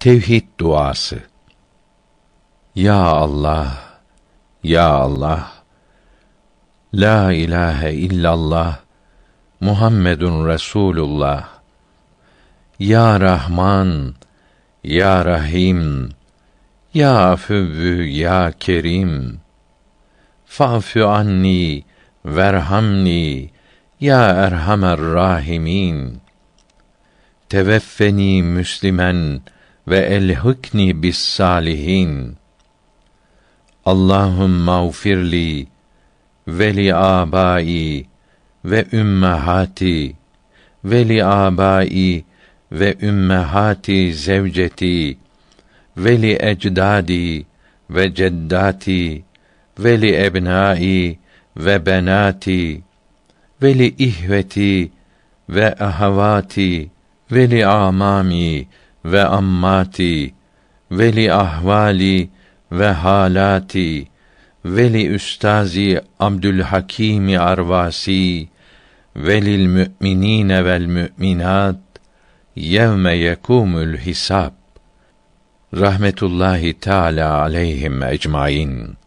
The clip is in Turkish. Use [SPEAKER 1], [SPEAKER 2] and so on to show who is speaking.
[SPEAKER 1] Tevhid duası. Ya Allah, ya Allah. La ilahe illallah. Muhammedun Resulullah. Ya Rahman, ya Rahim. Ya Afüvvü, ya Kerim. Fa'fü anni verhamni ya erhamer rahimin. Teveffeni müslimen وألهكني بالصالحين اللهم اغفر لي ولآبائي وأمهاتي ولآبائي وأمهات زوجتي ولأجدادي وجداتي ولأبنائي وبناتي ولإهوتي وأهواتي ولأعمامي ve ammati veli ahvali ve halati veli üstazi Abdülhakimi Arvasi velil müminin vel müminat yevme yekumul hisab rahmetullahi teala aleyhim ecmaîn